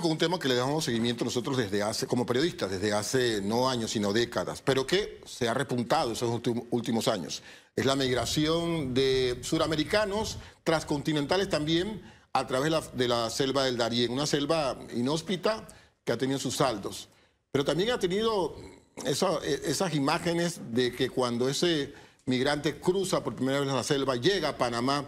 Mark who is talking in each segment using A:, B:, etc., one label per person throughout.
A: con un tema que le damos seguimiento nosotros desde hace, como periodistas, desde hace no años, sino décadas, pero que se ha repuntado esos últimos años. Es la migración de suramericanos, transcontinentales también, a través de la selva del Darién, una selva inhóspita que ha tenido sus saldos. Pero también ha tenido e, esas imágenes de que cuando ese migrante cruza por primera vez la selva, llega a Panamá,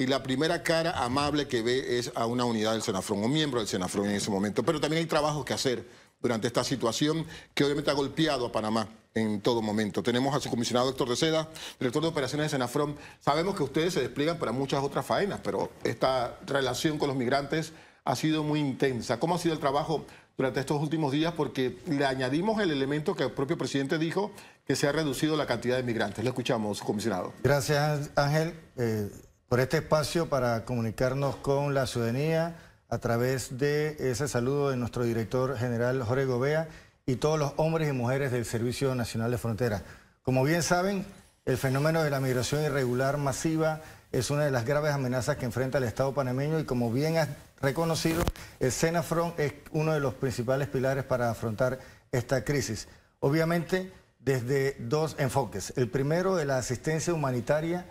A: y la primera cara amable que ve es a una unidad del Senafrón, un miembro del Senafrón en ese momento. Pero también hay trabajos que hacer durante esta situación que obviamente ha golpeado a Panamá en todo momento. Tenemos al comisionado Héctor de Seda, director de operaciones de Senafrón. Sabemos que ustedes se despliegan para muchas otras faenas, pero esta relación con los migrantes ha sido muy intensa. ¿Cómo ha sido el trabajo durante estos últimos días? Porque le añadimos el elemento que el propio presidente dijo, que se ha reducido la cantidad de migrantes. Le escuchamos, comisionado.
B: Gracias, Ángel. Eh, por este espacio para comunicarnos con la ciudadanía a través de ese saludo de nuestro director general Jorge Gobea y todos los hombres y mujeres del Servicio Nacional de Fronteras. Como bien saben, el fenómeno de la migración irregular masiva es una de las graves amenazas que enfrenta el Estado panameño y como bien ha reconocido, el Senafron es uno de los principales pilares para afrontar esta crisis. Obviamente, desde dos enfoques. El primero de la asistencia humanitaria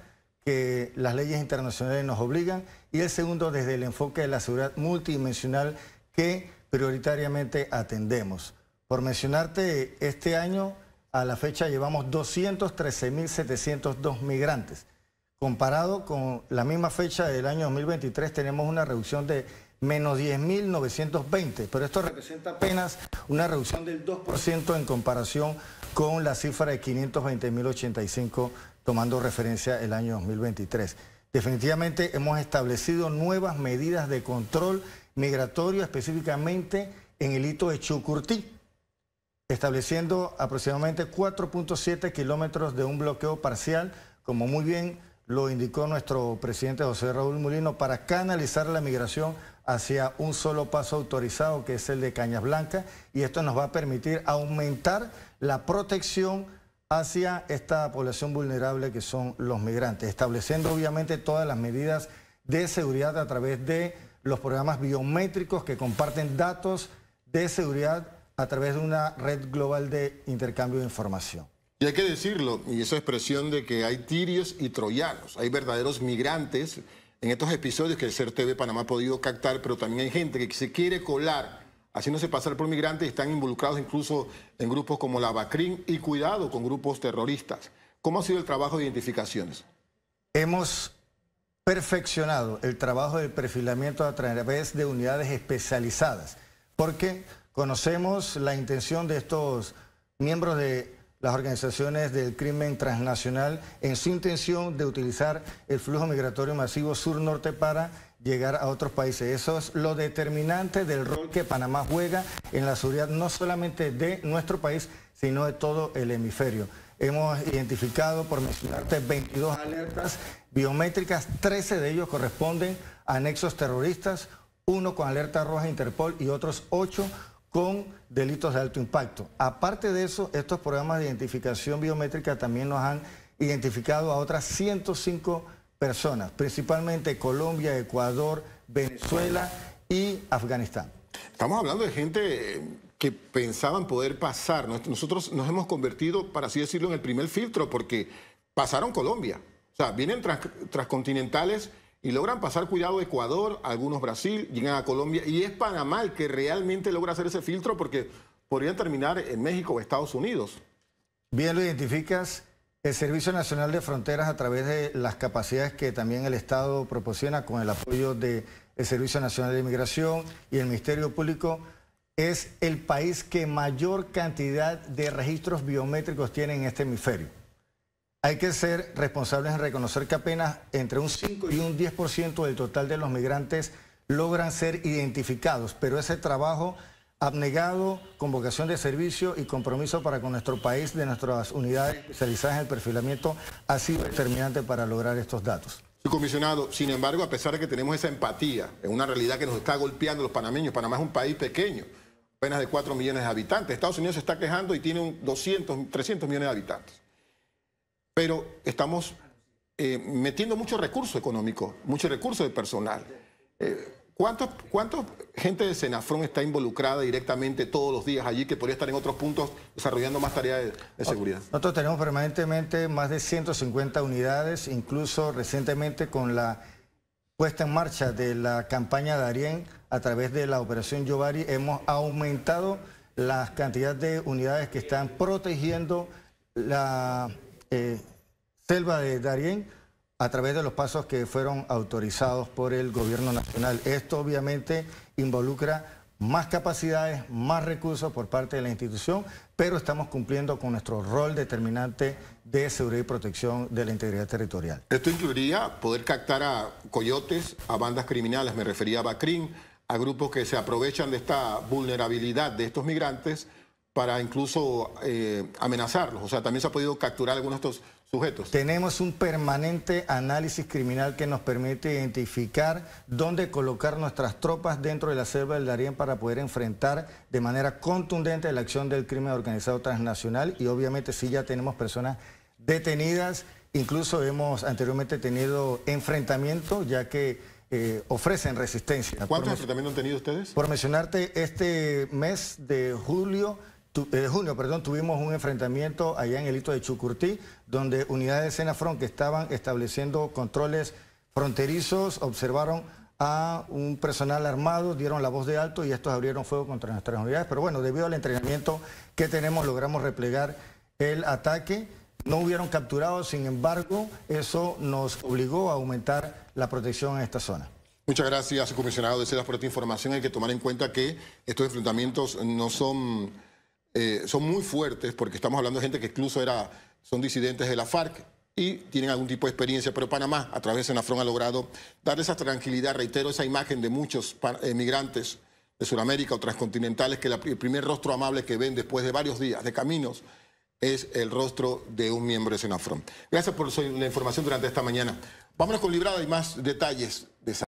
B: que las leyes internacionales nos obligan y el segundo desde el enfoque de la seguridad multidimensional que prioritariamente atendemos. Por mencionarte, este año a la fecha llevamos 213.702 migrantes. Comparado con la misma fecha del año 2023 tenemos una reducción de menos 10.920, pero esto representa apenas una reducción del 2% en comparación con la cifra de 520.085 tomando referencia el año 2023. Definitivamente hemos establecido nuevas medidas de control migratorio, específicamente en el hito de Chucurtí, estableciendo aproximadamente 4.7 kilómetros de un bloqueo parcial, como muy bien lo indicó nuestro presidente José Raúl Mulino, para canalizar la migración hacia un solo paso autorizado, que es el de Cañas Blancas, y esto nos va a permitir aumentar la protección hacia esta población vulnerable que son los migrantes, estableciendo obviamente todas las medidas de seguridad a través de los programas biométricos que comparten datos de seguridad a través de una red global de intercambio de información.
A: Y hay que decirlo, y esa expresión de que hay tirios y troyanos, hay verdaderos migrantes en estos episodios que el CERTV Panamá ha podido captar, pero también hay gente que se quiere colar haciéndose pasar por migrantes, están involucrados incluso en grupos como la BACRIN y cuidado con grupos terroristas. ¿Cómo ha sido el trabajo de identificaciones?
B: Hemos perfeccionado el trabajo de perfilamiento a través de unidades especializadas, porque conocemos la intención de estos miembros de las organizaciones del crimen transnacional en su intención de utilizar el flujo migratorio masivo sur-norte para llegar a otros países. Eso es lo determinante del rol que Panamá juega en la seguridad no solamente de nuestro país, sino de todo el hemisferio. Hemos identificado, por mencionarte, 22 alertas biométricas, 13 de ellos corresponden a nexos terroristas, uno con alerta roja Interpol y otros 8 con delitos de alto impacto. Aparte de eso, estos programas de identificación biométrica también nos han identificado a otras 105 personas, principalmente Colombia, Ecuador, Venezuela y Afganistán.
A: Estamos hablando de gente eh, que pensaban poder pasar. Nosotros nos hemos convertido, para así decirlo, en el primer filtro porque pasaron Colombia. O sea, vienen transcontinentales y logran pasar cuidado Ecuador, algunos Brasil, llegan a Colombia y es Panamá el que realmente logra hacer ese filtro porque podrían terminar en México o Estados Unidos.
B: Bien lo identificas, el Servicio Nacional de Fronteras a través de las capacidades que también el Estado proporciona con el apoyo del Servicio Nacional de Inmigración y el Ministerio Público es el país que mayor cantidad de registros biométricos tiene en este hemisferio. Hay que ser responsables en reconocer que apenas entre un 5 y un 10% del total de los migrantes logran ser identificados, pero ese trabajo abnegado, con vocación de servicio y compromiso para con nuestro país de nuestras unidades especializadas en el perfilamiento ha sido determinante para lograr estos datos.
A: Comisionado, sin embargo, a pesar de que tenemos esa empatía, es una realidad que nos está golpeando los panameños. Panamá es un país pequeño, apenas de 4 millones de habitantes. Estados Unidos se está quejando y tiene un 200, 300 millones de habitantes pero estamos eh, metiendo mucho recurso económico, mucho recurso de personal. Eh, ¿Cuánta gente de Senafrón está involucrada directamente todos los días allí que podría estar en otros puntos desarrollando más tareas de, seguridad?
B: Nosotros tenemos permanentemente más de 150 unidades, incluso recientemente con la puesta en marcha de la campaña de Arién a través de la operación Yovari hemos aumentado la cantidad de unidades que están protegiendo la eh, selva de Darién a través de los pasos que fueron autorizados por el gobierno nacional. Esto obviamente involucra más capacidades, más recursos por parte de la institución, pero estamos cumpliendo con nuestro rol determinante de seguridad y protección de la integridad territorial.
A: Esto incluiría poder captar a coyotes, a bandas criminales, me refería a Bacrim, a grupos que se aprovechan de esta vulnerabilidad de estos migrantes para incluso eh, amenazarlos. O sea, también se ha podido capturar algunos de estos
B: sujetos. Tenemos un permanente análisis criminal que nos permite identificar dónde colocar nuestras tropas dentro de la selva del Darién para poder enfrentar de manera contundente la acción del crimen organizado transnacional y obviamente sí ya tenemos personas detenidas, incluso hemos anteriormente tenido enfrentamientos ya que... Eh, ofrecen resistencia. ¿Cuántos enfrentamientos han tenido ustedes? Por mencionarte, este mes de julio eh, junio, perdón, tuvimos un enfrentamiento allá en el hito de Chucurtí, donde unidades de Senafron que estaban estableciendo controles fronterizos observaron a un personal armado, dieron la voz de alto y estos abrieron fuego contra nuestras unidades. Pero bueno, debido al entrenamiento que tenemos, logramos replegar el ataque. No hubieron capturados, sin embargo, eso nos obligó a aumentar la protección en esta zona.
A: Muchas gracias, comisionado de Cedas, por esta información. Hay que tomar en cuenta que estos enfrentamientos no son eh, son muy fuertes, porque estamos hablando de gente que incluso era, son disidentes de la FARC y tienen algún tipo de experiencia, pero Panamá, a través de Senafrón, ha logrado dar esa tranquilidad, reitero, esa imagen de muchos emigrantes eh, de Sudamérica o transcontinentales, que el primer rostro amable que ven después de varios días de caminos es el rostro de un miembro de Senafrón. Gracias por la información durante esta mañana. Vámonos con Librada y más detalles.